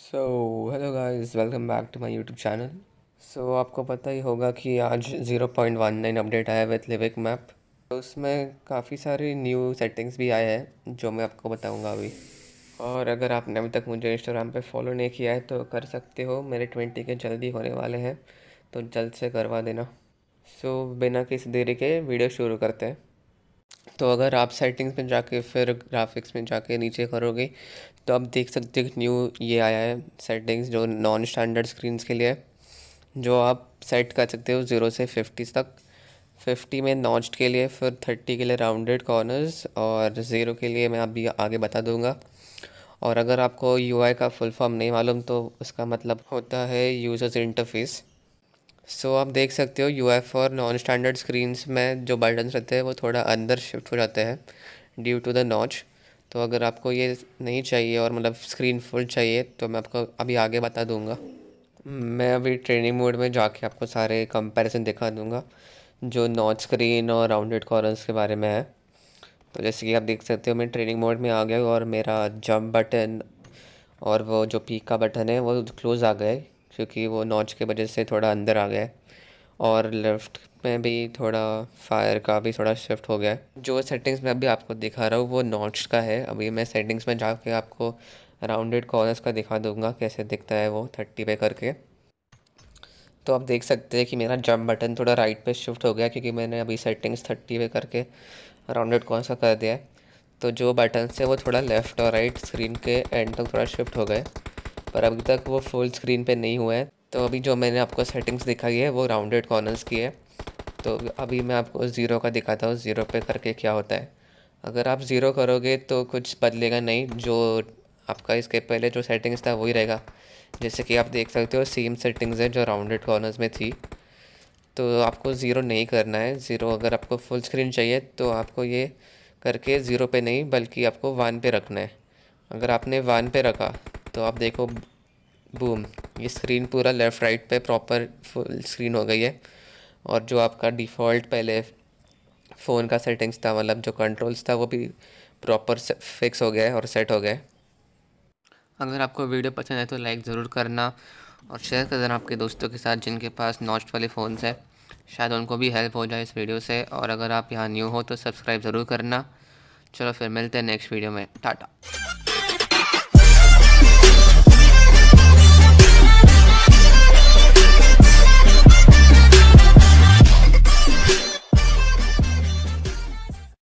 so hello guys welcome back to my YouTube channel so आपको पता ही होगा कि आज zero point one nine update आया विथ लिविक मैप तो उसमें काफ़ी सारे न्यू सेटिंग्स भी आए हैं जो मैं आपको बताऊंगा अभी और अगर आपने अभी तक मुझे इंस्टाग्राम पे फॉलो नहीं किया है तो कर सकते हो मेरे ट्वेंटी के जल्दी होने वाले हैं तो जल्द से करवा देना सो so, बिना किसी देरी के वीडियो शुरू करते हैं तो अगर आप सेटिंग्स में जाके फिर ग्राफिक्स में जाके नीचे करोगे तो आप देख सकते हो न्यू ये आया है सेटिंग्स जो नॉन स्टैंडर्ड स्क्रीनस के लिए जो आप सेट कर सकते हो ज़ीरो से फिफ्टी तक फिफ्टी में नॉच के लिए फिर थर्टी के लिए राउंडेड कॉर्नर्स और ज़ीरो के लिए मैं अभी आगे बता दूंगा और अगर आपको यू का फुल फॉर्म नहीं मालूम तो उसका मतलब होता है यूज़र्स इंटरफेस सो so, आप देख सकते हो यू एफ और नॉन स्टैंडर्ड स्क्रीन्स में जो बटन्स रहते हैं वो थोड़ा अंदर शिफ्ट हो जाते हैं ड्यू टू द नॉच तो अगर आपको ये नहीं चाहिए और मतलब स्क्रीन फुल चाहिए तो मैं आपको अभी आगे बता दूंगा मैं अभी ट्रेनिंग मोड में जाके आपको सारे कंपैरिजन दिखा दूंगा जो नॉच स्क्रीन और राउंडेड कॉर्नर्स के बारे में है तो जैसे कि आप देख सकते हो मैं ट्रेनिंग मोड में आ गया और मेरा जंप बटन और वो जो पीक का बटन है वो क्लोज़ आ गए क्योंकि वो नॉच के वजह से थोड़ा अंदर आ गया और लेफ़्ट में भी थोड़ा फायर का भी थोड़ा शिफ्ट हो गया जो सेटिंग्स मैं अभी आपको दिखा रहा हूँ वो नॉच का है अभी मैं सेटिंग्स में जाके आपको राउंडेड कॉर्नर्स का दिखा दूँगा कैसे दिखता है वो थर्टी पे करके तो आप देख सकते हैं कि मेरा जंप बटन थोड़ा राइट पे शिफ्ट हो गया क्योंकि मैंने अभी सेटिंग्स थर्टी पे करके राउंडेड कॉर्नर्स का कर दिया है तो जो बटन है वो थोड़ा लेफ़्ट और राइट स्क्रीन के एंड तक थोड़ा शिफ्ट हो गए और अभी तक वो फुल स्क्रीन पे नहीं हुआ है तो अभी जो मैंने आपको सेटिंग्स दिखाई है वो राउंडेड कॉर्नर्स की है तो अभी मैं आपको ज़ीरो का दिखाता हूँ ज़ीरो पे करके क्या होता है अगर आप ज़ीरो करोगे तो कुछ बदलेगा नहीं जो आपका इसके पहले जो सेटिंग्स था वही रहेगा जैसे कि आप देख सकते हो सेम सेटिंग्स है जो राउंडेड कॉर्नर्स में थी तो आपको ज़ीरो नहीं करना है ज़ीरो अगर आपको फुल स्क्रीन चाहिए तो आपको ये करके ज़ीरो पे नहीं बल्कि आपको वन पे रखना है अगर आपने वन पे रखा तो आप देखो बूम ये स्क्रीन पूरा लेफ़्ट राइट पे प्रॉपर फुल स्क्रीन हो गई है और जो आपका डिफ़ॉल्ट पहले फ़ोन का सेटिंग्स था मतलब जो कंट्रोल्स था वो भी प्रॉपर फिक्स हो गया है और सेट हो गया है अगर आपको वीडियो पसंद आए तो लाइक ज़रूर करना और शेयर कर देना आपके दोस्तों के साथ जिनके पास नॉस्ट वाले फ़ोनस हैं शायद उनको भी हेल्प हो जाए इस वीडियो से और अगर आप यहाँ न्यू हो तो सब्सक्राइब ज़रूर करना चलो फिर मिलते हैं नेक्स्ट वीडियो में टाटा